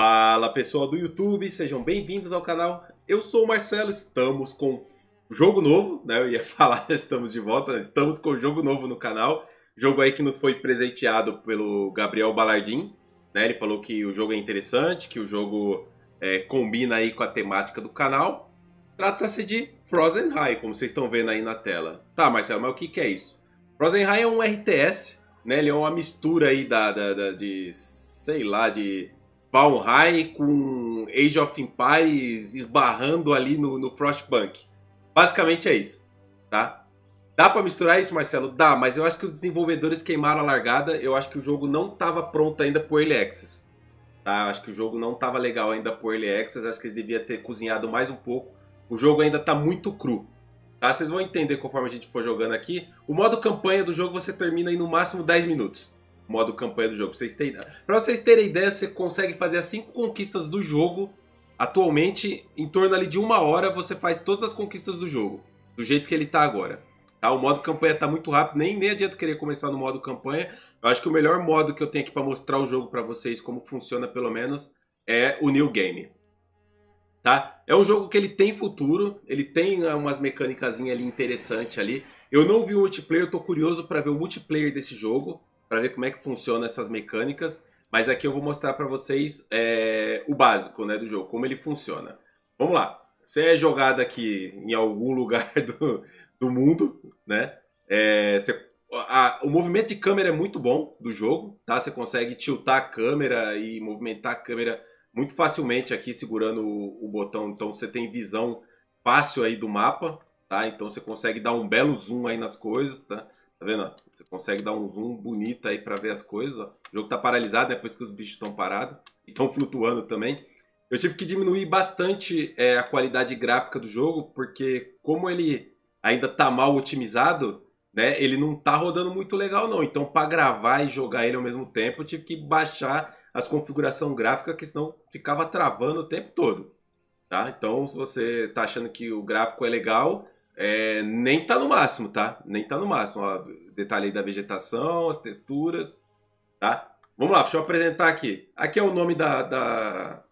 Fala pessoal do YouTube, sejam bem-vindos ao canal. Eu sou o Marcelo, estamos com jogo novo, né? Eu ia falar, estamos de volta, né? estamos com jogo novo no canal. Jogo aí que nos foi presenteado pelo Gabriel Balardim, né? Ele falou que o jogo é interessante, que o jogo é, combina aí com a temática do canal. Trata-se de Frozen High, como vocês estão vendo aí na tela. Tá, Marcelo, mas o que, que é isso? Frozen High é um RTS, né? Ele é uma mistura aí da, da, da de, sei lá, de Valheim com Age of Empires esbarrando ali no, no Frostpunk. Basicamente é isso, tá? Dá para misturar isso, Marcelo? Dá, mas eu acho que os desenvolvedores queimaram a largada. Eu acho que o jogo não estava pronto ainda pro Early Access. Tá? Eu acho que o jogo não estava legal ainda pro Early Access. Eu acho que eles deviam ter cozinhado mais um pouco. O jogo ainda está muito cru. Tá? Vocês vão entender conforme a gente for jogando aqui. O modo campanha do jogo você termina em no máximo 10 minutos modo campanha do jogo. Pra vocês terem, pra vocês terem ideia, você consegue fazer as 5 conquistas do jogo. Atualmente, em torno ali de uma hora, você faz todas as conquistas do jogo. Do jeito que ele tá agora. Tá? O modo campanha tá muito rápido, nem, nem adianta querer começar no modo campanha. Eu acho que o melhor modo que eu tenho aqui para mostrar o jogo para vocês, como funciona pelo menos, é o New Game. Tá? É um jogo que ele tem futuro, ele tem ah, umas mecânicas ali interessantes ali. Eu não vi o multiplayer, eu tô curioso para ver o multiplayer desse jogo para ver como é que funciona essas mecânicas, mas aqui eu vou mostrar para vocês é, o básico né, do jogo, como ele funciona. Vamos lá. Você é jogado aqui em algum lugar do, do mundo, né? É, você, a, o movimento de câmera é muito bom do jogo, tá? Você consegue tiltar a câmera e movimentar a câmera muito facilmente aqui segurando o, o botão. Então você tem visão fácil aí do mapa, tá? Então você consegue dar um belo zoom aí nas coisas, tá? Tá vendo? consegue dar um zoom bonito aí para ver as coisas. Ó. O jogo tá paralisado, depois é que os bichos estão parados e estão flutuando também. Eu tive que diminuir bastante é, a qualidade gráfica do jogo, porque como ele ainda tá mal otimizado, né? Ele não tá rodando muito legal não. Então para gravar e jogar ele ao mesmo tempo, eu tive que baixar as configurações gráficas que senão ficava travando o tempo todo. Tá? Então, se você tá achando que o gráfico é legal, é, nem tá no máximo, tá? Nem tá no máximo. Ó, aí da vegetação, as texturas, tá? Vamos lá, deixa eu apresentar aqui. Aqui é o nome da, da,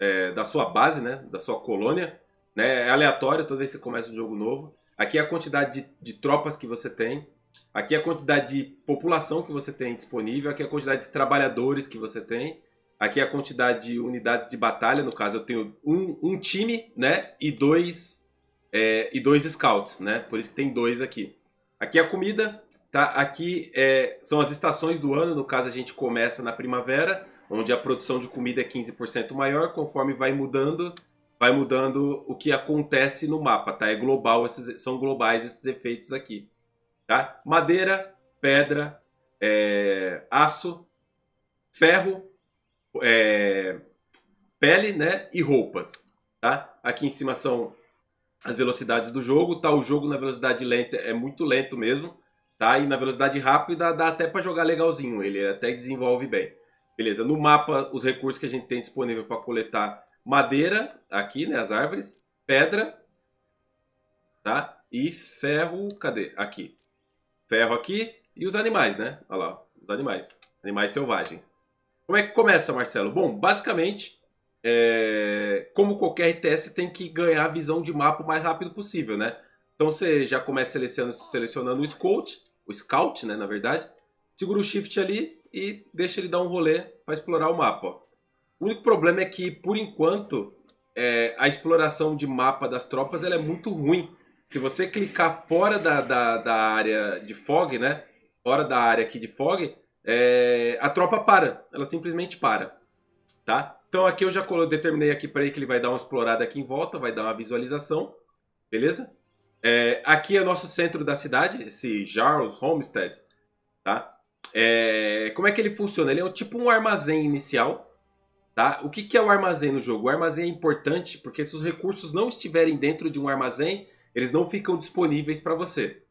é, da sua base, né? Da sua colônia. Né? É aleatório toda vez que você começa um jogo novo. Aqui é a quantidade de, de tropas que você tem. Aqui é a quantidade de população que você tem disponível. Aqui é a quantidade de trabalhadores que você tem. Aqui é a quantidade de unidades de batalha. No caso, eu tenho um, um time, né? E dois é, e dois scouts, né? Por isso que tem dois aqui. Aqui é a comida, tá? Aqui é, são as estações do ano, no caso a gente começa na primavera, onde a produção de comida é 15% maior, conforme vai mudando, vai mudando o que acontece no mapa, tá? É global, esses, são globais esses efeitos aqui, tá? Madeira, pedra, é, aço, ferro, é, pele, né? E roupas, tá? Aqui em cima são as velocidades do jogo, tá? O jogo na velocidade lenta é muito lento mesmo, tá? E na velocidade rápida dá até para jogar legalzinho, ele até desenvolve bem. Beleza, no mapa os recursos que a gente tem disponível para coletar madeira, aqui, né, as árvores, pedra, tá? E ferro, cadê? Aqui. Ferro aqui e os animais, né? Olha lá, os animais, animais selvagens. Como é que começa, Marcelo? Bom, basicamente é, como qualquer RTS, tem que ganhar a visão de mapa o mais rápido possível, né? Então você já começa selecionando, selecionando o scout, o scout, né, na verdade. Segura o shift ali e deixa ele dar um rolê para explorar o mapa. O único problema é que, por enquanto, é, a exploração de mapa das tropas ela é muito ruim. Se você clicar fora da, da, da área de fog, né? Fora da área aqui de fog, é, a tropa para. Ela simplesmente para, tá? Então aqui eu já determinei aqui para ele que ele vai dar uma explorada aqui em volta, vai dar uma visualização, beleza? É, aqui é o nosso centro da cidade, esse Jarls Homestead, tá? É, como é que ele funciona? Ele é tipo um armazém inicial, tá? O que, que é o armazém no jogo? O armazém é importante porque se os recursos não estiverem dentro de um armazém, eles não ficam disponíveis para você.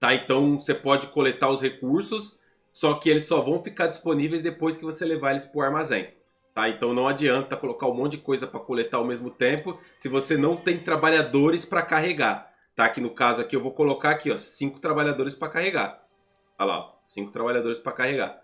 Tá? Então você pode coletar os recursos, só que eles só vão ficar disponíveis depois que você levar eles para o armazém. Tá? Então não adianta colocar um monte de coisa para coletar ao mesmo tempo se você não tem trabalhadores para carregar. Tá? Aqui no caso aqui eu vou colocar aqui, ó, cinco trabalhadores para carregar. Olha lá, ó, cinco trabalhadores para carregar.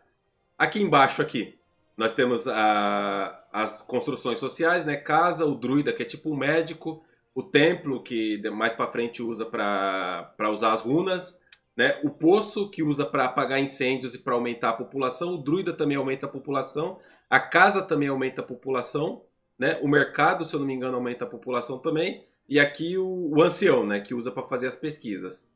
Aqui embaixo aqui, nós temos a, as construções sociais, né? Casa, o druida, que é tipo um médico, o templo, que mais para frente usa para usar as runas, né? O poço, que usa para apagar incêndios e para aumentar a população, o druida também aumenta a população, a casa também aumenta a população, né? O mercado, se eu não me engano, aumenta a população também. E aqui o, o ancião, né? Que usa para fazer as pesquisas.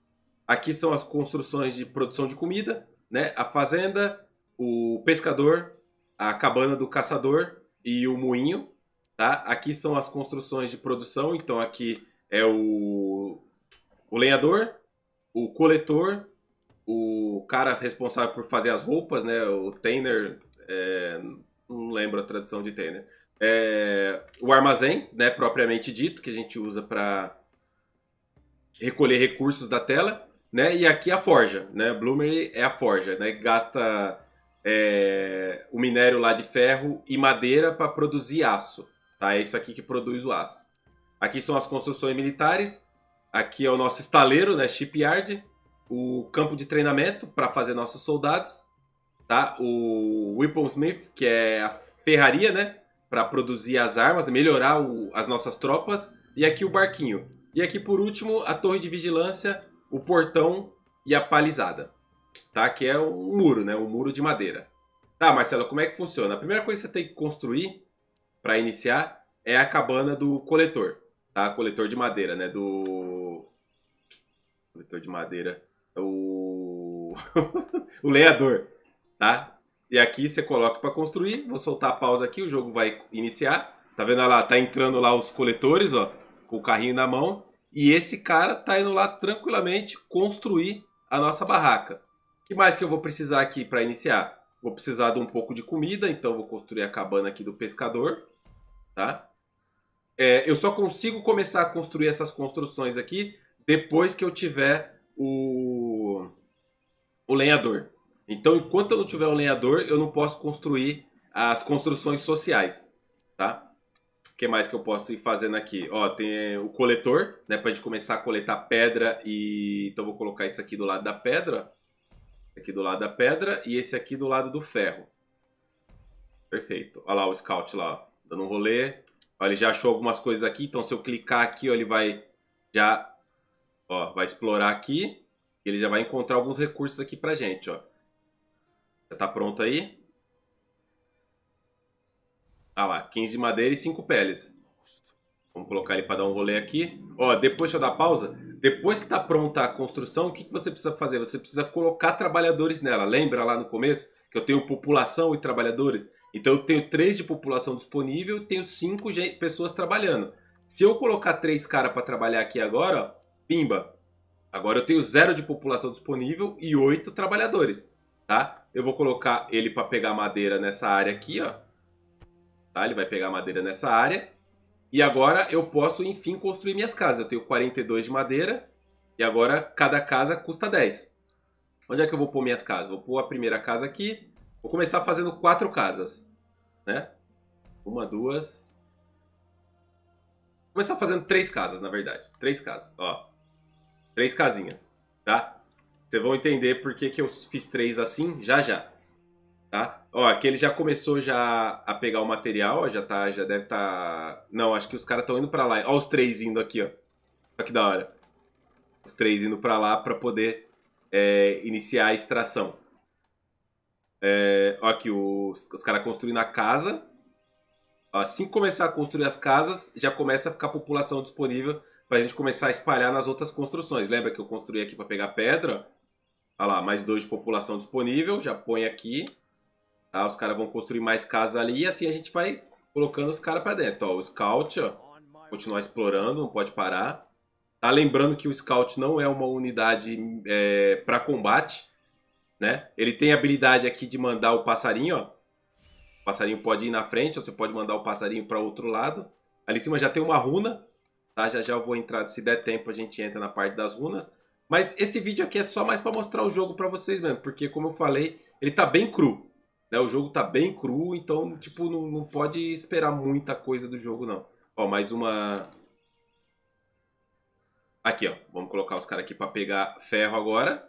Aqui são as construções de produção de comida, né? A fazenda, o pescador, a cabana do caçador e o moinho, tá? Aqui são as construções de produção, então aqui é o, o lenhador, o coletor, o cara responsável por fazer as roupas, né? O tainer, é, não lembro a tradução de tem, né? É, o armazém, né, propriamente dito, que a gente usa para recolher recursos da tela, né? E aqui a forja, né? Bloomery é a forja, né? Gasta é, o minério lá de ferro e madeira para produzir aço, tá? É isso aqui que produz o aço. Aqui são as construções militares. Aqui é o nosso estaleiro, né? Shipyard. O campo de treinamento para fazer nossos soldados tá? O Smith que é a ferraria, né? Para produzir as armas, né? melhorar o, as nossas tropas. E aqui o barquinho. E aqui, por último, a torre de vigilância, o portão e a palizada, tá? Que é um muro, né? Um muro de madeira. Tá, Marcelo, como é que funciona? A primeira coisa que você tem que construir para iniciar é a cabana do coletor, tá? Coletor de madeira, né? Do coletor de madeira, o o leador tá? E aqui você coloca para construir. Vou soltar a pausa aqui, o jogo vai iniciar. Tá vendo lá? Tá entrando lá os coletores, ó, com o carrinho na mão. E esse cara tá indo lá tranquilamente construir a nossa barraca. O que mais que eu vou precisar aqui para iniciar? Vou precisar de um pouco de comida, então vou construir a cabana aqui do pescador, tá? É, eu só consigo começar a construir essas construções aqui depois que eu tiver o, o lenhador, então, enquanto eu não tiver um lenhador, eu não posso construir as construções sociais, tá? O que mais que eu posso ir fazendo aqui? Ó, tem o coletor, né? Pra gente começar a coletar pedra e... Então, vou colocar isso aqui do lado da pedra. aqui do lado da pedra e esse aqui do lado do ferro. Perfeito. Olha lá o scout lá, ó, dando um rolê. Ó, ele já achou algumas coisas aqui, então se eu clicar aqui, ó, ele vai já... Ó, vai explorar aqui. Ele já vai encontrar alguns recursos aqui pra gente, ó. Já tá pronto aí? Ah lá, 15 de madeira e 5 peles. Vamos colocar ele para dar um rolê aqui. Ó, depois, deixa eu dar pausa. Depois que tá pronta a construção, o que, que você precisa fazer? Você precisa colocar trabalhadores nela. Lembra lá no começo que eu tenho população e trabalhadores? Então eu tenho 3 de população disponível e tenho 5 pessoas trabalhando. Se eu colocar 3 caras para trabalhar aqui agora, ó, pimba. Agora eu tenho 0 de população disponível e 8 trabalhadores, tá? Eu vou colocar ele para pegar madeira nessa área aqui, ó. Tá? Ele vai pegar madeira nessa área. E agora eu posso, enfim, construir minhas casas. Eu tenho 42 de madeira. E agora cada casa custa 10. Onde é que eu vou pôr minhas casas? Vou pôr a primeira casa aqui. Vou começar fazendo quatro casas. Né? Uma, duas... Vou começar fazendo três casas, na verdade. Três casas, ó. Três casinhas, tá? Vocês vão entender por que, que eu fiz três assim já já. Tá? Ó, aqui ele já começou já a pegar o material, ó, já tá, já deve tá... Não, acho que os caras estão indo pra lá. Ó os três indo aqui, ó. Olha que da hora. Os três indo pra lá pra poder é, iniciar a extração. É, ó aqui, os, os caras construindo a casa. Assim que começar a construir as casas, já começa a ficar a população disponível pra gente começar a espalhar nas outras construções. Lembra que eu construí aqui pra pegar pedra, Olha lá, mais dois de população disponível, já põe aqui. Tá, os caras vão construir mais casas ali e assim a gente vai colocando os caras pra dentro. Ó, o Scout, ó, continuar explorando, não pode parar. Tá lembrando que o Scout não é uma unidade é, para combate, né? Ele tem a habilidade aqui de mandar o passarinho, ó. O passarinho pode ir na frente, ou você pode mandar o passarinho para outro lado. Ali em cima já tem uma runa, tá? Já já eu vou entrar, se der tempo a gente entra na parte das runas. Mas esse vídeo aqui é só mais para mostrar o jogo para vocês mesmo, porque como eu falei, ele tá bem cru. Né? O jogo tá bem cru, então tipo não, não pode esperar muita coisa do jogo não. Ó, mais uma... Aqui, ó. Vamos colocar os caras aqui para pegar ferro agora.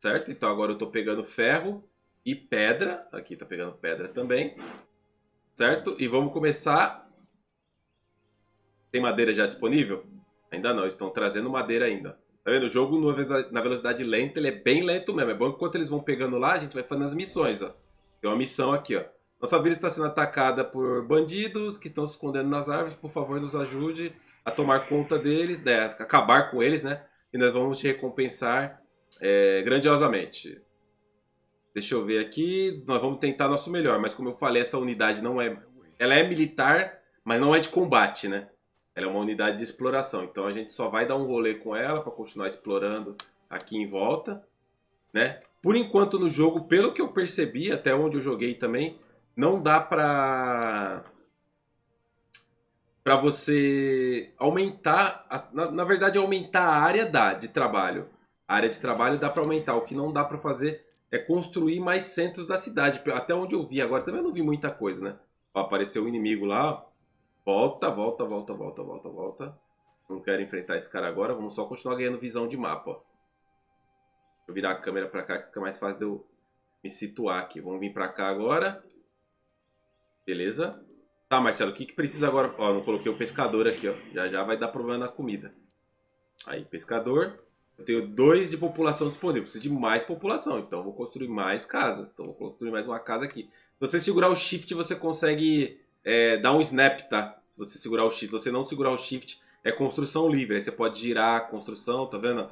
Certo? Então agora eu tô pegando ferro e pedra. Aqui tá pegando pedra também. Certo? E vamos começar... Tem madeira já disponível? Ainda não, estão trazendo madeira ainda. Tá vendo? O jogo na velocidade lenta, ele é bem lento mesmo. É bom que enquanto eles vão pegando lá, a gente vai fazendo as missões, ó. Tem uma missão aqui, ó. Nossa vila está sendo atacada por bandidos que estão se escondendo nas árvores. Por favor, nos ajude a tomar conta deles, né? acabar com eles, né? E nós vamos te recompensar é, grandiosamente. Deixa eu ver aqui. Nós vamos tentar nosso melhor, mas como eu falei, essa unidade não é... Ela é militar, mas não é de combate, né? Ela é uma unidade de exploração, então a gente só vai dar um rolê com ela para continuar explorando aqui em volta, né? Por enquanto no jogo, pelo que eu percebi, até onde eu joguei também, não dá para para você aumentar, a... na, na verdade aumentar a área dá de trabalho. A área de trabalho dá para aumentar, o que não dá para fazer é construir mais centros da cidade. Até onde eu vi agora, também eu não vi muita coisa, né? Ó, apareceu o um inimigo lá, Volta, volta, volta, volta, volta, volta. Não quero enfrentar esse cara agora. Vamos só continuar ganhando visão de mapa. Vou virar a câmera pra cá que fica mais fácil de eu me situar aqui. Vamos vir pra cá agora. Beleza. Tá, Marcelo, o que, que precisa agora? Ó, não coloquei o pescador aqui, ó. Já já vai dar problema na comida. Aí, pescador. Eu tenho dois de população disponível. Preciso de mais população, então vou construir mais casas. Então vou construir mais uma casa aqui. Se você segurar o shift, você consegue é, dá um snap, tá? Se você segurar o shift. Se você não segurar o shift, é construção livre. Aí você pode girar a construção, tá vendo?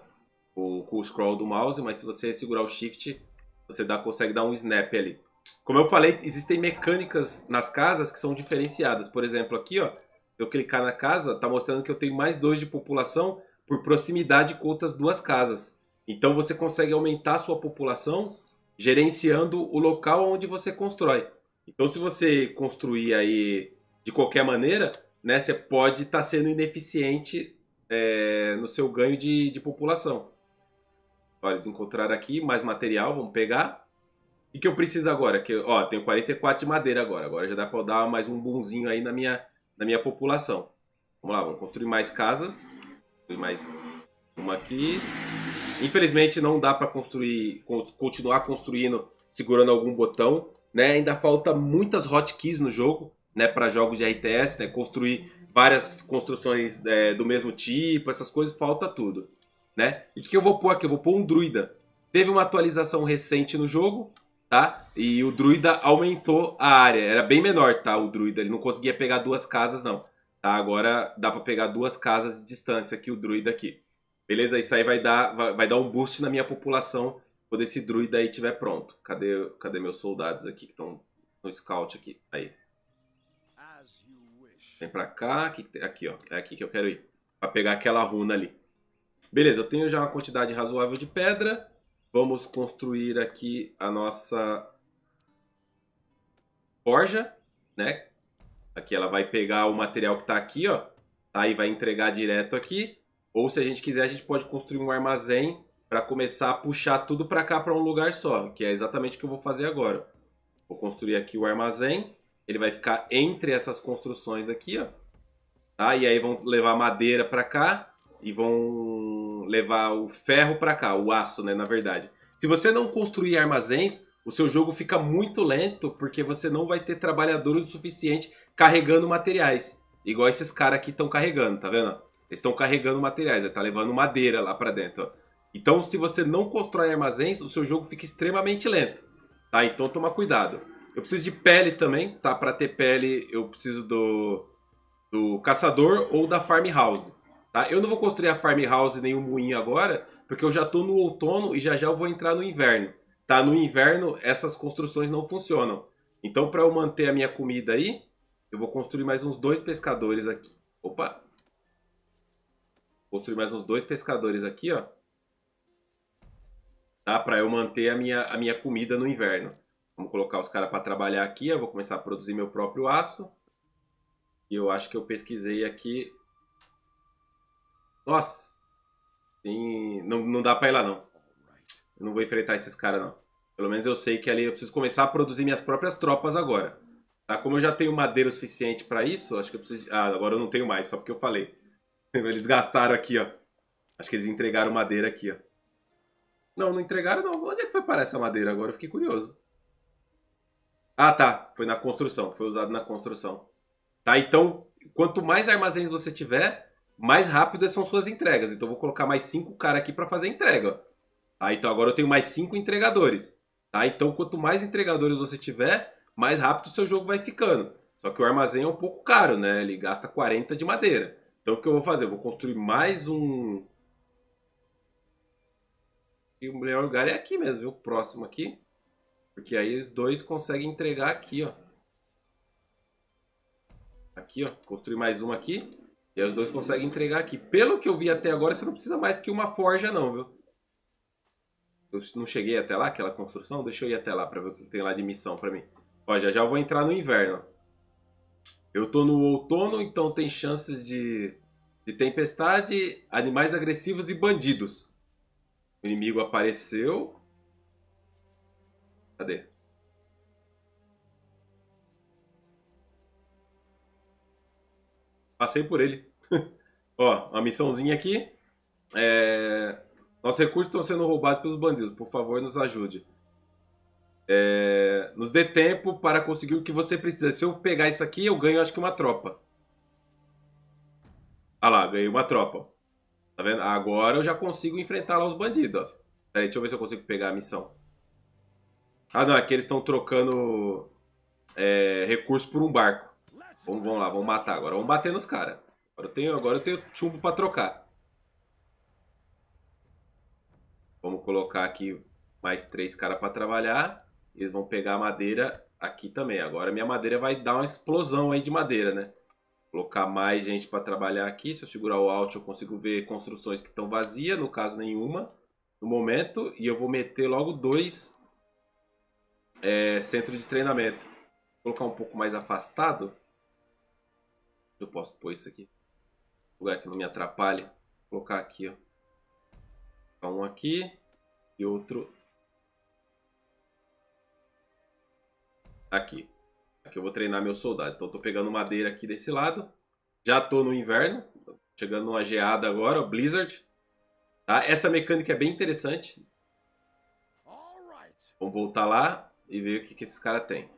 O, com o scroll do mouse, mas se você segurar o shift, você dá, consegue dar um snap ali. Como eu falei, existem mecânicas nas casas que são diferenciadas. Por exemplo, aqui, ó, eu clicar na casa, tá mostrando que eu tenho mais dois de população por proximidade com outras duas casas. Então você consegue aumentar a sua população gerenciando o local onde você constrói. Então, se você construir aí de qualquer maneira, né, você pode estar tá sendo ineficiente é, no seu ganho de, de população. Olha, eles encontraram aqui mais material, vamos pegar. O que, eu preciso agora? Que, ó, tenho 44 de madeira agora. Agora já dá para dar mais um bonzinho aí na minha, na minha população. Vamos lá, vamos construir mais casas. Construir mais uma aqui. Infelizmente não dá para construir, continuar construindo segurando algum botão né? Ainda falta muitas hotkeys no jogo, né? Para jogos de RTS, né? Construir várias construções é, do mesmo tipo, essas coisas, falta tudo, né? E o que eu vou pôr aqui? Eu vou pôr um druida. Teve uma atualização recente no jogo, tá? E o druida aumentou a área. Era bem menor, tá? O druida, ele não conseguia pegar duas casas, não. Tá? Agora dá para pegar duas casas de distância aqui, o druida aqui. Beleza? Isso aí vai dar, vai, vai dar um boost na minha população quando esse druida aí estiver pronto. Cadê, cadê meus soldados aqui que estão no scout aqui? Aí. Vem pra cá. Aqui, aqui, ó. É aqui que eu quero ir. Pra pegar aquela runa ali. Beleza, eu tenho já uma quantidade razoável de pedra. Vamos construir aqui a nossa forja, né? Aqui ela vai pegar o material que tá aqui, ó. Tá aí vai entregar direto aqui. Ou se a gente quiser, a gente pode construir um armazém para começar a puxar tudo para cá para um lugar só, que é exatamente o que eu vou fazer agora. Vou construir aqui o armazém, ele vai ficar entre essas construções aqui, ó. Tá? E aí vão levar madeira para cá e vão levar o ferro para cá, o aço, né, na verdade. Se você não construir armazéns, o seu jogo fica muito lento porque você não vai ter trabalhadores o suficiente carregando materiais. Igual esses caras aqui estão carregando, tá vendo? Eles estão carregando materiais, tá levando madeira lá para dentro, ó. Então, se você não constrói armazéns, o seu jogo fica extremamente lento, tá? Então, toma cuidado. Eu preciso de pele também, tá? Para ter pele, eu preciso do, do caçador ou da farmhouse, tá? Eu não vou construir a farmhouse nem o moinho agora, porque eu já estou no outono e já já eu vou entrar no inverno, tá? No inverno, essas construções não funcionam. Então, para eu manter a minha comida aí, eu vou construir mais uns dois pescadores aqui. Opa! Construir mais uns dois pescadores aqui, ó tá? Para eu manter a minha, a minha comida no inverno. Vamos colocar os caras para trabalhar aqui. Eu vou começar a produzir meu próprio aço. E eu acho que eu pesquisei aqui. Nossa! Tem... Não, não dá para ir lá, não. Eu não vou enfrentar esses caras, não. Pelo menos eu sei que ali eu preciso começar a produzir minhas próprias tropas agora. Tá? Como eu já tenho madeira suficiente para isso, acho que eu preciso. Ah, agora eu não tenho mais, só porque eu falei. Eles gastaram aqui, ó. Acho que eles entregaram madeira aqui, ó. Não, não entregaram não. Onde é que foi parar essa madeira agora? Eu fiquei curioso. Ah, tá. Foi na construção. Foi usado na construção. Tá, então, quanto mais armazéns você tiver, mais rápidas são suas entregas. Então, eu vou colocar mais cinco caras aqui para fazer entrega. Tá, então agora eu tenho mais cinco entregadores. Tá, então quanto mais entregadores você tiver, mais rápido o seu jogo vai ficando. Só que o armazém é um pouco caro, né? Ele gasta 40 de madeira. Então, o que eu vou fazer? Eu vou construir mais um e o melhor lugar é aqui mesmo, viu? Próximo aqui. Porque aí os dois conseguem entregar aqui, ó. Aqui, ó. Construir mais uma aqui. E os dois conseguem entregar aqui. Pelo que eu vi até agora, você não precisa mais que uma forja, não, viu? Eu não cheguei até lá, aquela construção. Deixa eu ir até lá pra ver o que tem lá de missão pra mim. Ó, já já eu vou entrar no inverno. Eu tô no outono, então tem chances de, de tempestade, animais agressivos e bandidos. O inimigo apareceu. Cadê? Passei por ele. Ó, uma missãozinha aqui. É... Nossos recursos estão sendo roubados pelos bandidos. Por favor, nos ajude. É... Nos dê tempo para conseguir o que você precisa. Se eu pegar isso aqui, eu ganho acho que uma tropa. Ah lá, ganhei uma tropa. Tá vendo? Agora eu já consigo enfrentar lá os bandidos, Peraí, deixa eu ver se eu consigo pegar a missão. Ah, não, aqui é eles estão trocando é, recurso por um barco. Vamos, vamos lá, vamos matar agora. Vamos bater nos caras. Agora eu tenho, agora eu tenho chumbo pra trocar. Vamos colocar aqui mais três caras pra trabalhar. Eles vão pegar a madeira aqui também. Agora minha madeira vai dar uma explosão aí de madeira, né? colocar mais gente para trabalhar aqui. Se eu segurar o Alt, eu consigo ver construções que estão vazias, no caso nenhuma, no momento. E eu vou meter logo dois é, centro de treinamento. Vou colocar um pouco mais afastado. Eu posso pôr isso aqui. Lugar que não me atrapalhe. Vou colocar aqui, ó. Tá um aqui e outro aqui. Aqui eu vou treinar meus soldados. Então eu tô pegando madeira aqui desse lado. Já tô no inverno. Chegando numa geada agora, Blizzard. Tá? Essa mecânica é bem interessante. Vamos voltar lá e ver o que, que esses caras têm.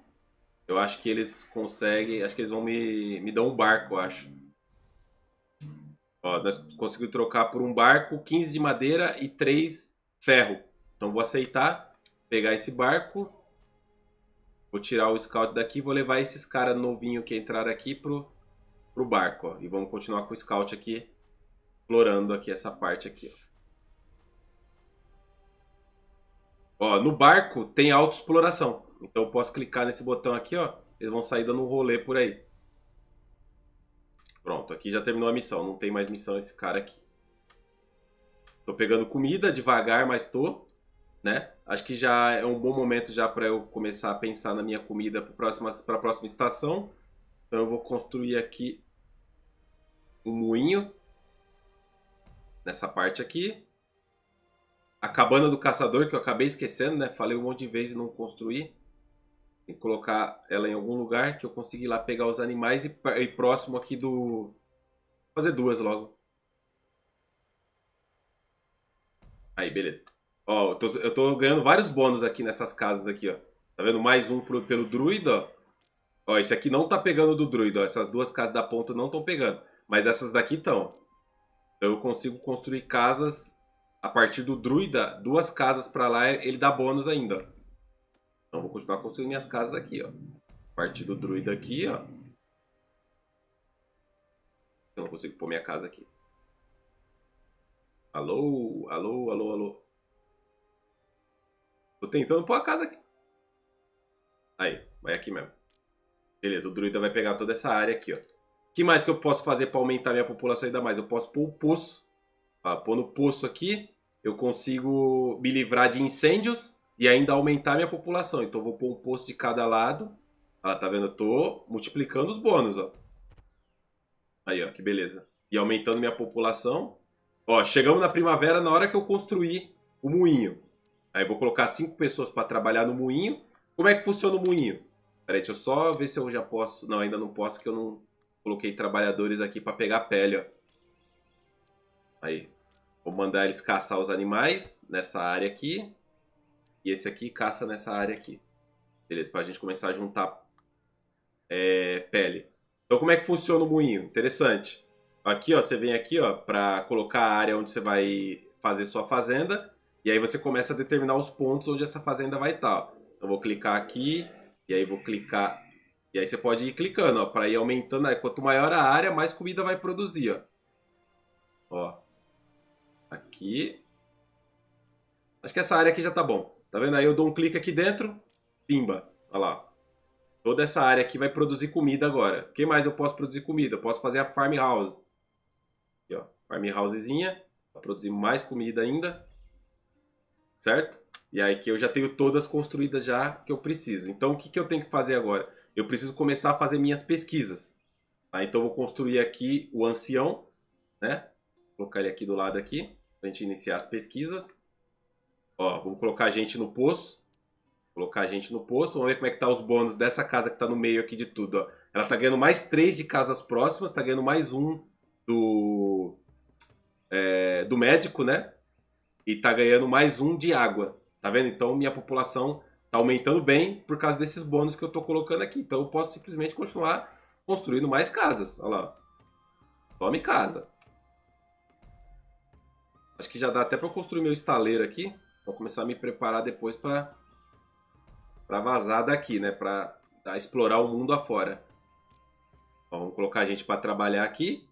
Eu acho que eles conseguem... Acho que eles vão me, me dar um barco, eu acho. Ó, nós conseguimos trocar por um barco, 15 de madeira e 3 ferro. Então vou aceitar, pegar esse barco Vou tirar o scout daqui, vou levar esses caras novinho que entraram aqui pro, pro barco, ó. E vamos continuar com o scout aqui, explorando aqui essa parte aqui, ó. Ó, no barco tem autoexploração. Então eu posso clicar nesse botão aqui, ó. Eles vão sair dando um rolê por aí. Pronto, aqui já terminou a missão. Não tem mais missão esse cara aqui. Tô pegando comida devagar, mas tô né? Acho que já é um bom momento já para eu começar a pensar na minha comida para próxima, a próxima estação. Então eu vou construir aqui um moinho nessa parte aqui. A cabana do caçador, que eu acabei esquecendo, né? Falei um monte de vezes e não construí. Tem que colocar ela em algum lugar que eu ir lá pegar os animais e, e próximo aqui do... fazer duas logo. Aí, beleza. Ó, eu tô, eu tô ganhando vários bônus aqui nessas casas aqui, ó. Tá vendo? Mais um pro, pelo druida, ó. Ó, esse aqui não tá pegando do druida, ó. Essas duas casas da ponta não estão pegando. Mas essas daqui estão. Então eu consigo construir casas a partir do druida. Duas casas pra lá, ele dá bônus ainda. Então eu vou continuar construindo minhas casas aqui, ó. A partir do druida aqui, ó. Então, eu não consigo pôr minha casa aqui. Alô, alô, alô, alô. Tô tentando pôr a casa aqui. Aí, vai aqui mesmo. Beleza, o druida vai pegar toda essa área aqui, ó. O que mais que eu posso fazer para aumentar minha população ainda mais? Eu posso pôr o poço. Ah, pôr no poço aqui, eu consigo me livrar de incêndios e ainda aumentar minha população. Então vou pôr um poço de cada lado. Ah, tá vendo? Eu tô multiplicando os bônus, ó. Aí, ó, que beleza. E aumentando minha população. Ó, chegamos na primavera na hora que eu construí o moinho. Aí vou colocar cinco pessoas para trabalhar no moinho. Como é que funciona o moinho? Peraí, deixa eu só ver se eu já posso... Não, ainda não posso porque eu não coloquei trabalhadores aqui para pegar pele, ó. Aí. Vou mandar eles caçar os animais nessa área aqui. E esse aqui caça nessa área aqui. Beleza, pra gente começar a juntar é, pele. Então como é que funciona o moinho? Interessante. Aqui, ó, você vem aqui, ó, pra colocar a área onde você vai fazer sua fazenda. E aí você começa a determinar os pontos onde essa fazenda vai tá. estar. Então, eu vou clicar aqui, e aí vou clicar. E aí você pode ir clicando, ó, para ir aumentando. Aí quanto maior a área, mais comida vai produzir, ó. Ó. Aqui. Acho que essa área aqui já tá bom. Tá vendo? Aí eu dou um clique aqui dentro, pimba. Olha lá. Toda essa área aqui vai produzir comida agora. O que mais eu posso produzir comida? Eu posso fazer a farmhouse. Aqui, ó. Farmhousezinha. Pra produzir mais comida ainda certo? E aí que eu já tenho todas construídas já que eu preciso. Então, o que, que eu tenho que fazer agora? Eu preciso começar a fazer minhas pesquisas. Tá? Então, eu vou construir aqui o ancião, né? Vou colocar ele aqui do lado aqui, pra gente iniciar as pesquisas. Ó, vamos colocar a gente no poço. Colocar a gente no poço. Vamos ver como é que tá os bônus dessa casa que tá no meio aqui de tudo, ó. Ela tá ganhando mais três de casas próximas, tá ganhando mais um do... É, do médico, né? e está ganhando mais um de água. Tá vendo? Então minha população está aumentando bem por causa desses bônus que eu estou colocando aqui. Então eu posso simplesmente continuar construindo mais casas. Olha lá. Tome casa. Acho que já dá até para eu construir meu estaleiro aqui. Vou começar a me preparar depois para para vazar daqui, né? Para explorar o mundo afora. Ó, vamos colocar a gente para trabalhar aqui.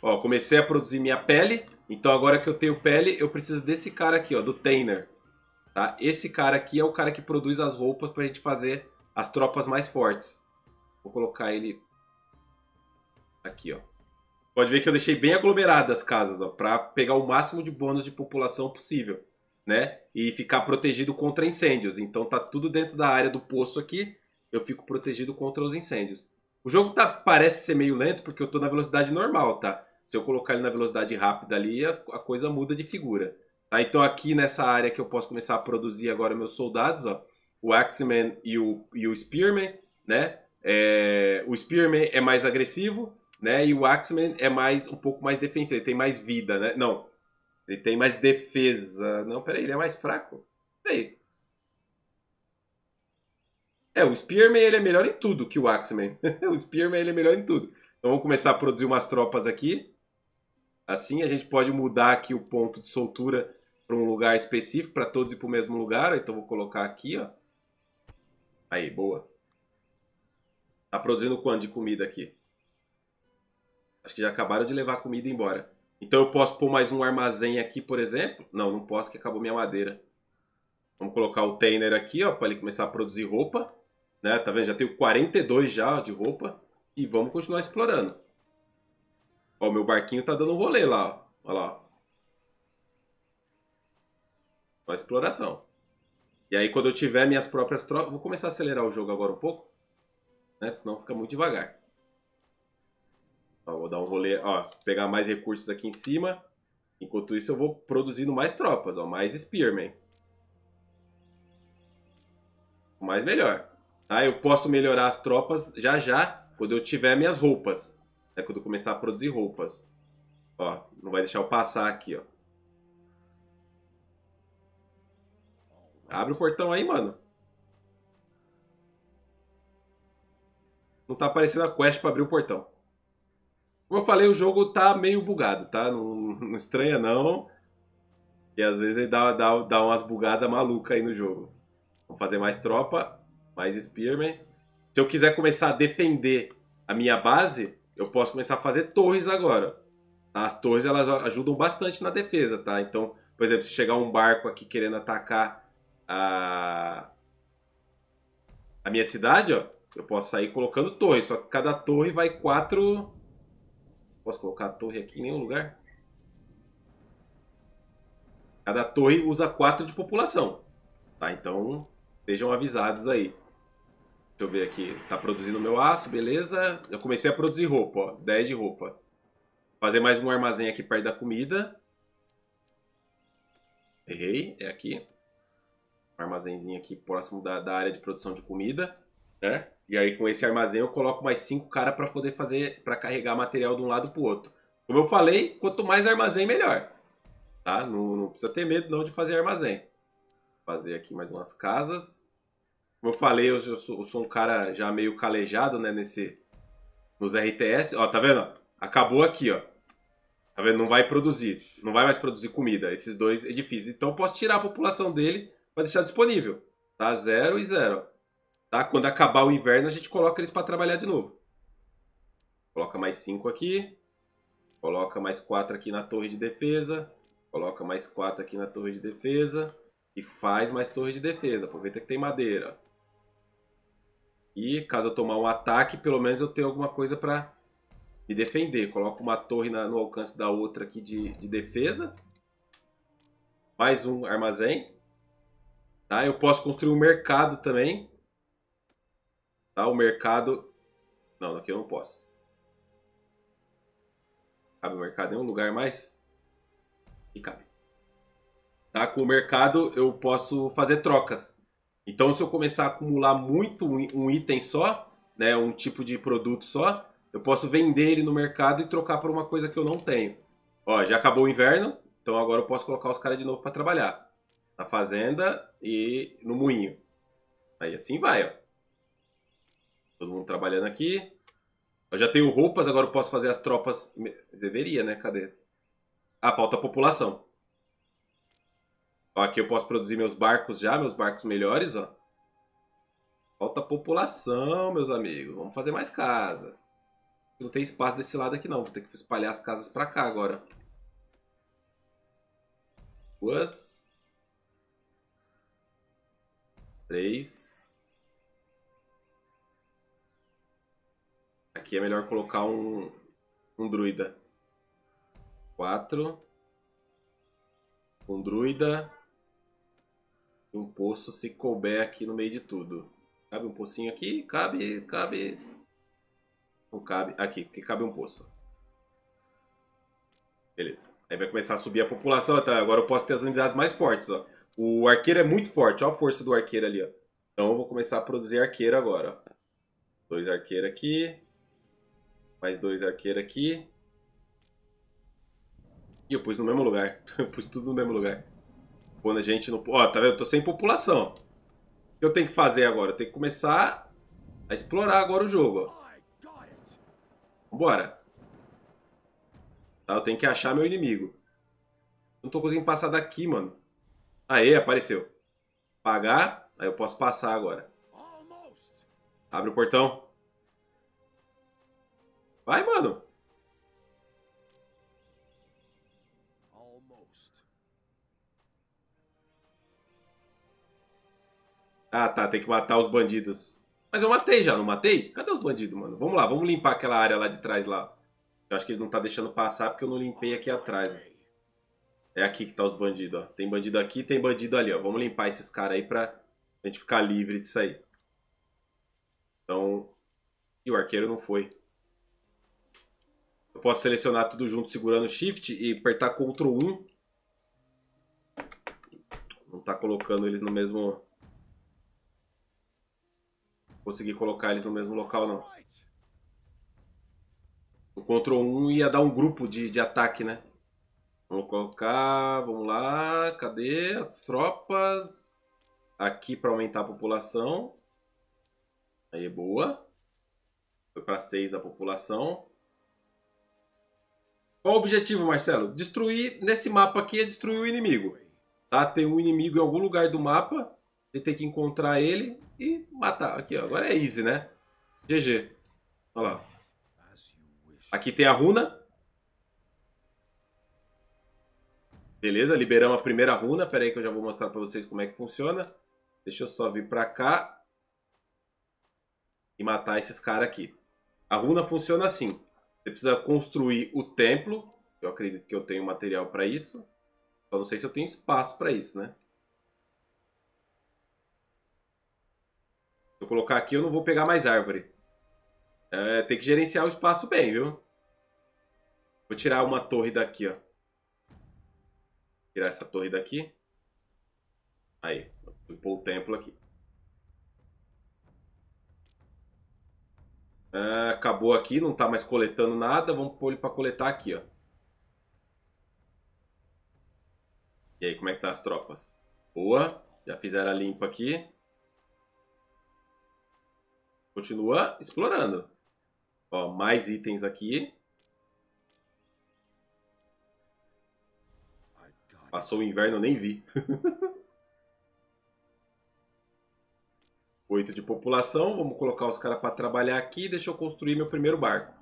Ó, comecei a produzir minha pele. Então agora que eu tenho pele, eu preciso desse cara aqui, ó, do Tainer. Tá? Esse cara aqui é o cara que produz as roupas pra gente fazer as tropas mais fortes. Vou colocar ele aqui, ó. Pode ver que eu deixei bem aglomeradas as casas, ó, pra pegar o máximo de bônus de população possível, né? E ficar protegido contra incêndios. Então tá tudo dentro da área do poço aqui, eu fico protegido contra os incêndios. O jogo tá, parece ser meio lento porque eu tô na velocidade normal, tá? Se eu colocar ele na velocidade rápida ali, a, a coisa muda de figura. Tá? Então aqui nessa área que eu posso começar a produzir agora meus soldados, ó, o Axeman e o, e o Spearman, né? É, o Spearman é mais agressivo, né? E o Axeman é mais um pouco mais defensivo, ele tem mais vida, né? Não, ele tem mais defesa. Não, peraí, ele é mais fraco. Peraí. É, o Spearman ele é melhor em tudo que o Axeman. o Spearman ele é melhor em tudo. Então vamos começar a produzir umas tropas aqui assim. A gente pode mudar aqui o ponto de soltura para um lugar específico, para todos ir para o mesmo lugar. Então vou colocar aqui, ó. Aí, boa. Tá produzindo quanto de comida aqui? Acho que já acabaram de levar a comida embora. Então eu posso pôr mais um armazém aqui, por exemplo? Não, não posso, que acabou minha madeira. Vamos colocar o Tainer aqui, ó, para ele começar a produzir roupa. Né? Tá vendo? Já tenho 42 já de roupa. E vamos continuar explorando. Ó, meu barquinho tá dando um rolê lá, ó. Olha lá. Só exploração. E aí quando eu tiver minhas próprias tropas... Vou começar a acelerar o jogo agora um pouco. Né? Senão fica muito devagar. Ó, vou dar um rolê... Ó, pegar mais recursos aqui em cima. Enquanto isso eu vou produzindo mais tropas, ó. Mais Spearman. Mais melhor. Aí tá? ah, eu posso melhorar as tropas já já, quando eu tiver minhas roupas. É quando começar a produzir roupas. Ó, não vai deixar eu passar aqui, ó. Abre o portão aí, mano. Não tá aparecendo a quest pra abrir o portão. Como eu falei, o jogo tá meio bugado, tá? Não, não estranha, não. E às vezes ele dá, dá, dá umas bugadas malucas aí no jogo. Vamos fazer mais tropa, mais Spearman. Se eu quiser começar a defender a minha base, eu posso começar a fazer torres agora. As torres elas ajudam bastante na defesa, tá? Então, por exemplo, se chegar um barco aqui querendo atacar a a minha cidade, ó, eu posso sair colocando torres, só que cada torre vai quatro Posso colocar a torre aqui em nenhum lugar? Cada torre usa quatro de população. Tá? Então, sejam avisados aí. Deixa eu ver aqui. Tá produzindo meu aço, beleza. Eu comecei a produzir roupa, ó. 10 de roupa. Fazer mais um armazém aqui perto da comida. Errei, é aqui. Um armazenzinho aqui próximo da, da área de produção de comida, né? E aí com esse armazém eu coloco mais cinco caras para poder fazer, para carregar material de um lado pro outro. Como eu falei, quanto mais armazém, melhor. Tá? Não, não precisa ter medo não de fazer armazém. Vou fazer aqui mais umas casas. Como eu falei, eu sou, eu sou um cara já meio calejado, né, nesse... Nos RTS. Ó, tá vendo? Acabou aqui, ó. Tá vendo? Não vai produzir. Não vai mais produzir comida. Esses dois edifícios. Então eu posso tirar a população dele para deixar disponível. Tá? Zero e zero. Tá? Quando acabar o inverno, a gente coloca eles para trabalhar de novo. Coloca mais cinco aqui. Coloca mais quatro aqui na torre de defesa. Coloca mais quatro aqui na torre de defesa. E faz mais torre de defesa. Aproveita que tem madeira caso eu tomar um ataque, pelo menos eu tenho alguma coisa para me defender. Coloco uma torre na, no alcance da outra aqui de, de defesa. Mais um armazém. Tá? Eu posso construir um mercado também. Tá? O mercado... Não, aqui eu não posso. Cabe o mercado em um lugar mais... E cabe. Tá? Com o mercado eu posso fazer trocas. Então, se eu começar a acumular muito um item só, né, um tipo de produto só, eu posso vender ele no mercado e trocar por uma coisa que eu não tenho. Ó, já acabou o inverno, então agora eu posso colocar os caras de novo para trabalhar. Na fazenda e no moinho. Aí assim vai, ó. Todo mundo trabalhando aqui. Eu já tenho roupas, agora eu posso fazer as tropas... Deveria, né? Cadê? Ah, falta a população aqui eu posso produzir meus barcos já, meus barcos melhores, ó. Falta população, meus amigos. Vamos fazer mais casa. Não tem espaço desse lado aqui, não. Vou ter que espalhar as casas pra cá agora. Duas. Três. Aqui é melhor colocar um, um druida. Quatro. Um druida um poço se couber aqui no meio de tudo. Cabe um pocinho aqui? Cabe, cabe... Não cabe. Aqui, que cabe um poço. Beleza. Aí vai começar a subir a população, tá? Agora eu posso ter as unidades mais fortes, ó. O arqueiro é muito forte, Olha a força do arqueiro ali, ó. Então eu vou começar a produzir arqueiro agora, Dois arqueiros aqui. Mais dois arqueiros aqui. E eu pus no mesmo lugar. Eu pus tudo no mesmo lugar. Quando a gente não. Ó, tá vendo? Eu tô sem população. O que eu tenho que fazer agora? Eu tenho que começar a explorar agora o jogo, Vambora. Tá, eu tenho que achar meu inimigo. Não tô conseguindo passar daqui, mano. Aê, apareceu. Pagar, aí eu posso passar agora. Abre o portão. Vai, mano. Ah, tá, tem que matar os bandidos. Mas eu matei já, não matei? Cadê os bandidos, mano? Vamos lá, vamos limpar aquela área lá de trás lá. Eu acho que ele não tá deixando passar porque eu não limpei aqui atrás. Né? É aqui que tá os bandidos, ó. Tem bandido aqui, tem bandido ali, ó. Vamos limpar esses caras aí pra gente ficar livre disso aí. Então... E o arqueiro não foi. Eu posso selecionar tudo junto segurando Shift e apertar Ctrl 1. Não tá colocando eles no mesmo conseguir colocar eles no mesmo local, não. O Ctrl 1 ia dar um grupo de, de ataque, né? Vamos colocar... Vamos lá... Cadê as tropas? Aqui para aumentar a população. Aí, boa. Foi para 6 a população. Qual o objetivo, Marcelo? Destruir... Nesse mapa aqui é destruir o inimigo. Tá? Tem um inimigo em algum lugar do mapa. Ele tem que encontrar ele e matar. Aqui, ó. Agora é easy, né? GG. Olha lá. Aqui tem a runa. Beleza, liberamos a primeira runa. Pera aí que eu já vou mostrar pra vocês como é que funciona. Deixa eu só vir pra cá. E matar esses caras aqui. A runa funciona assim. Você precisa construir o templo. Eu acredito que eu tenho material para isso. Só não sei se eu tenho espaço para isso, né? eu colocar aqui, eu não vou pegar mais árvore. É, tem que gerenciar o espaço bem, viu? Vou tirar uma torre daqui, ó. Tirar essa torre daqui. Aí, vou pôr o templo aqui. É, acabou aqui, não tá mais coletando nada. Vamos pôr ele pra coletar aqui, ó. E aí, como é que tá as tropas? Boa, já fizeram a limpa aqui. Continua explorando. Ó, mais itens aqui. Passou o inverno, nem vi. Oito de população. Vamos colocar os caras para trabalhar aqui. Deixa eu construir meu primeiro barco.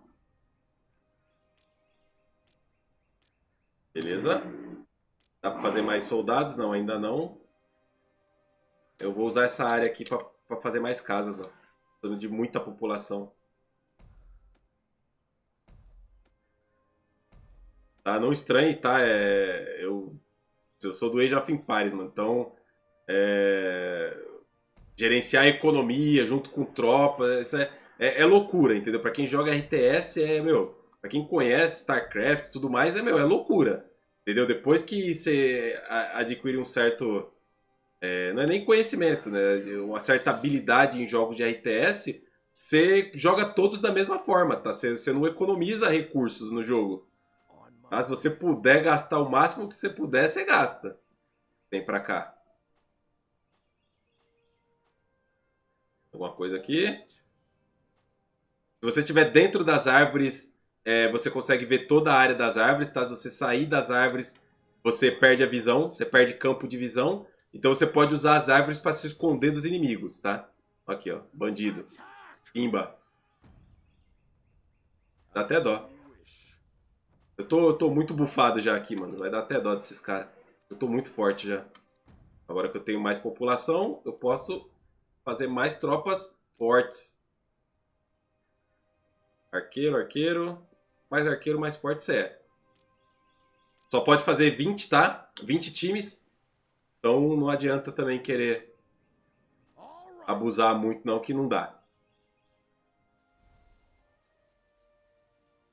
Beleza. Dá para fazer mais soldados? Não, ainda não. Eu vou usar essa área aqui para fazer mais casas, ó. Falando de muita população. Tá, não estranhe, tá? É, eu, eu sou do Age of Empires, mano. Então, é, gerenciar a economia junto com tropas, isso é, é, é loucura, entendeu? Para quem joga RTS, é, meu, pra quem conhece StarCraft e tudo mais, é, meu, é loucura, entendeu? Depois que você adquire um certo é, não é nem conhecimento, né? Uma certa habilidade em jogos de RTS, você joga todos da mesma forma, tá? Você, você não economiza recursos no jogo. Tá? Se você puder gastar o máximo que você puder, você gasta. Vem pra cá. Alguma coisa aqui. Se você estiver dentro das árvores, é, você consegue ver toda a área das árvores, tá? Se você sair das árvores, você perde a visão, você perde campo de visão. Então você pode usar as árvores para se esconder dos inimigos, tá? Aqui, ó. Bandido. Pimba. Dá até dó. Eu tô, eu tô muito bufado já aqui, mano. Vai dar até dó desses caras. Eu tô muito forte já. Agora que eu tenho mais população, eu posso fazer mais tropas fortes. Arqueiro, arqueiro. Mais arqueiro, mais forte você é. Só pode fazer 20, tá? 20 times. Então não adianta também querer abusar muito não, que não dá.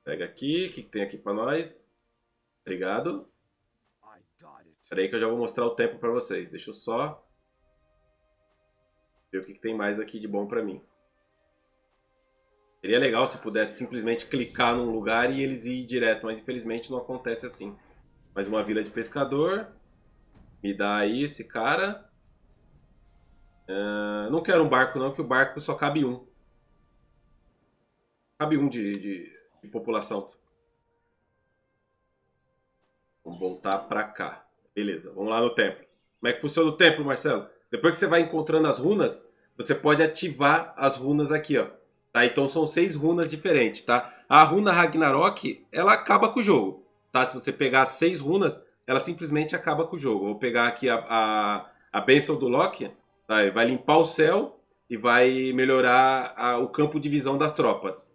Pega aqui, o que, tem aqui pra nós? Obrigado. Espera aí que eu já vou mostrar o tempo pra vocês. Deixa eu só ver o que, tem mais aqui de bom pra mim. Seria legal se pudesse simplesmente clicar num lugar e eles ir direto, mas infelizmente não acontece assim. Mais uma vila de pescador. Me dá aí esse cara. Uh, não quero um barco não, que o barco só cabe um. Cabe um de, de, de população. Vamos voltar pra cá. Beleza, vamos lá no templo. Como é que funciona o templo, Marcelo? Depois que você vai encontrando as runas, você pode ativar as runas aqui, ó. Tá? Então são seis runas diferentes, tá? A runa Ragnarok, ela acaba com o jogo, tá? Se você pegar seis runas, ela simplesmente acaba com o jogo. Vou pegar aqui a, a, a benção do Loki, tá? vai limpar o céu e vai melhorar a, o campo de visão das tropas.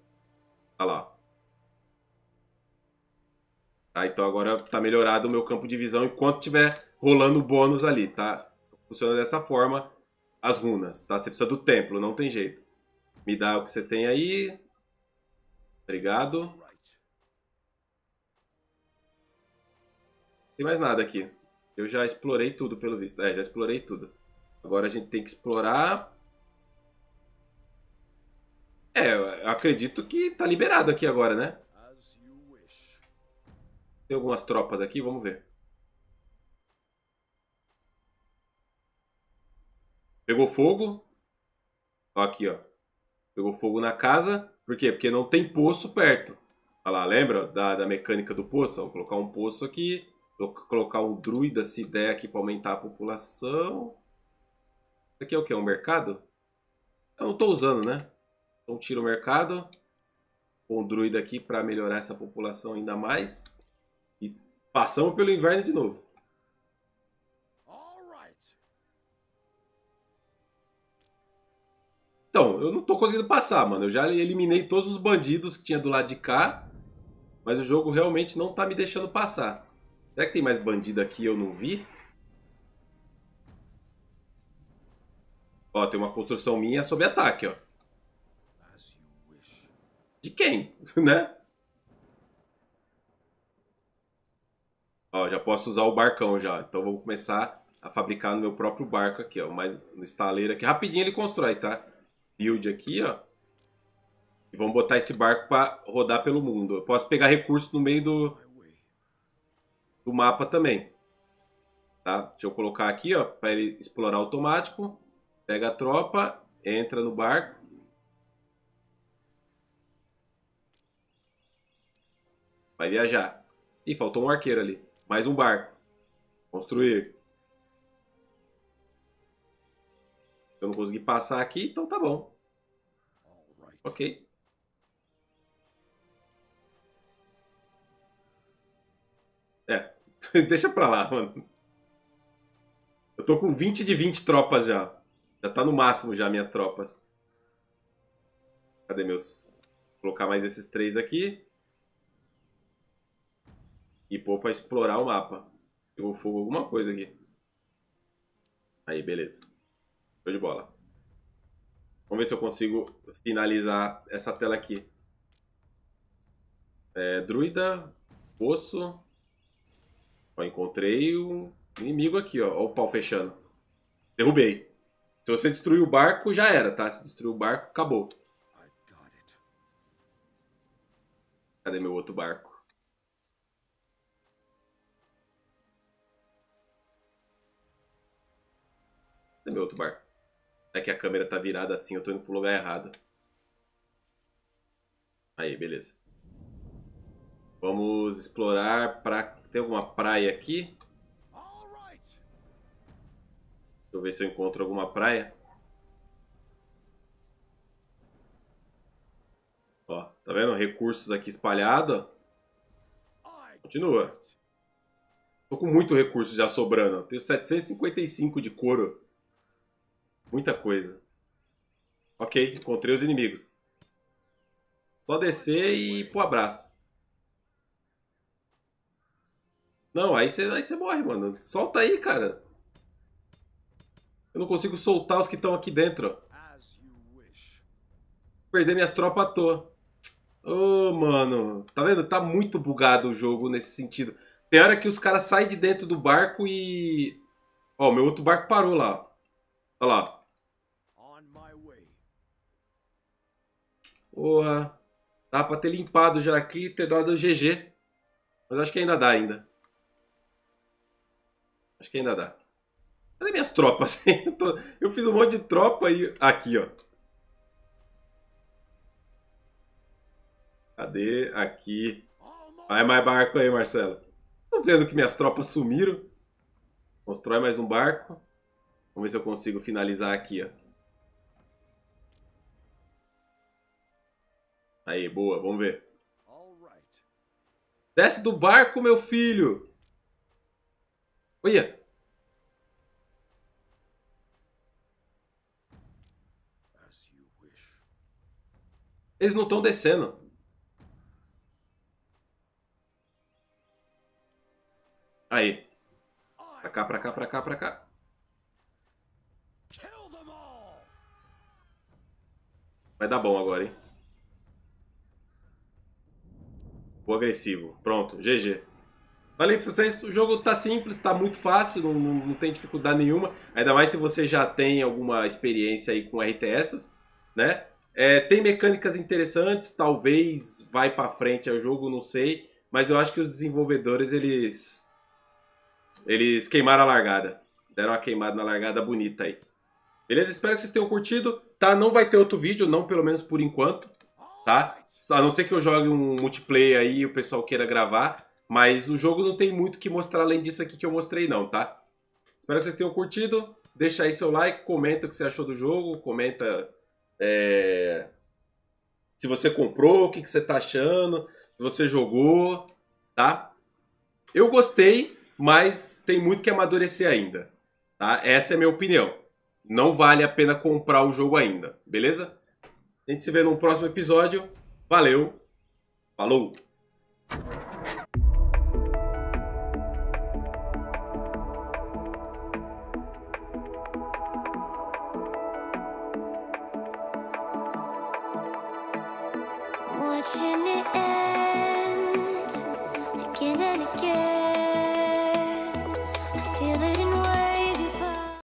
Olha tá lá. Tá, então agora está melhorado o meu campo de visão enquanto tiver rolando bônus ali, tá? Funciona dessa forma as runas, tá? Você precisa do templo, não tem jeito. Me dá o que você tem aí. Obrigado. Tem mais nada aqui. Eu já explorei tudo, pelo visto. É, já explorei tudo. Agora a gente tem que explorar... É, eu acredito que tá liberado aqui agora, né? Tem algumas tropas aqui, vamos ver. Pegou fogo. Ó, aqui, ó. Pegou fogo na casa. Por quê? Porque não tem poço perto. Olha lá, lembra da, da mecânica do poço? Vou colocar um poço aqui colocar um druida se der aqui para aumentar a população. Isso aqui é o que? É um mercado? Eu não estou usando, né? Então tira o mercado. Com o druida aqui para melhorar essa população ainda mais. E passamos pelo inverno de novo. Então, eu não estou conseguindo passar, mano. Eu já eliminei todos os bandidos que tinha do lado de cá. Mas o jogo realmente não está me deixando passar. Será que tem mais bandido aqui eu não vi? Ó, tem uma construção minha sob ataque, ó. De quem, né? Ó, já posso usar o barcão já. Então vamos começar a fabricar no meu próprio barco aqui, ó. mais no estaleiro aqui. Rapidinho ele constrói, tá? Build aqui, ó. E vamos botar esse barco pra rodar pelo mundo. Eu posso pegar recurso no meio do, do mapa também. Tá? Deixa eu colocar aqui, ó, para ele explorar automático. Pega a tropa, entra no barco. Vai viajar. Ih, faltou um arqueiro ali. Mais um barco. Construir. eu não consegui passar aqui, então tá bom. Ok. Deixa pra lá, mano. Eu tô com 20 de 20 tropas já. Já tá no máximo já minhas tropas. Cadê meus... Vou colocar mais esses três aqui. E pôr pra explorar o mapa. Pegou fogo alguma coisa aqui. Aí, beleza. Show de bola. Vamos ver se eu consigo finalizar essa tela aqui. É, druida, osso... Ó, encontrei o inimigo aqui, ó. Ó o pau fechando. Derrubei. Se você destruir o barco, já era, tá? Se destruir o barco, acabou. Cadê meu outro barco? Cadê meu outro barco? É que a câmera tá virada assim, eu tô indo pro lugar errado. Aí, beleza. Vamos explorar pra tem alguma praia aqui? Deixa eu ver se eu encontro alguma praia. Ó, tá vendo? Recursos aqui espalhados. Continua. Tô com muito recurso já sobrando. Tenho 755 de couro. Muita coisa. Ok, encontrei os inimigos. Só descer e pro abraço. Não, aí você aí morre, mano. Solta aí, cara. Eu não consigo soltar os que estão aqui dentro. Perder minhas tropas à toa. Ô, oh, mano. Tá vendo? Tá muito bugado o jogo nesse sentido. Tem hora que os caras saem de dentro do barco e... Ó, oh, meu outro barco parou lá. Olha tá lá. Boa. Dá pra ter limpado já aqui e ter dado GG. Mas acho que ainda dá ainda. Acho que ainda dá. Cadê minhas tropas? Eu fiz um monte de tropa e... Aqui, ó. Cadê? Aqui. Vai mais barco aí, Marcelo. Tô vendo que minhas tropas sumiram. Constrói mais um barco. Vamos ver se eu consigo finalizar aqui, ó. Aí, boa. Vamos ver. Desce do barco, meu filho! Olha! Eles não estão descendo. Aí. Pra cá, pra cá, pra cá, pra cá. Vai dar bom agora, hein? Vou agressivo. Pronto, GG. Falei pra vocês, o jogo tá simples, tá muito fácil, não, não, não, tem dificuldade nenhuma. Ainda mais se você já tem alguma experiência aí com RTS, né? É, tem mecânicas interessantes, talvez vai para frente o jogo, não sei. Mas eu acho que os desenvolvedores, eles... Eles queimaram a largada. Deram uma queimada na largada bonita aí. Beleza? Espero que vocês tenham curtido. Tá, não vai ter outro vídeo, não pelo menos por enquanto, tá? A não ser que eu jogue um multiplayer aí e o pessoal queira gravar. Mas o jogo não tem muito que mostrar além disso aqui que eu mostrei não, tá? Espero que vocês tenham curtido. Deixa aí seu like, comenta o que você achou do jogo, comenta é, se você comprou, o que, que você tá achando, se você jogou, tá? Eu gostei, mas tem muito que amadurecer ainda, tá? Essa é a minha opinião. Não vale a pena comprar o jogo ainda, beleza? A gente se vê no próximo episódio. Valeu, falou!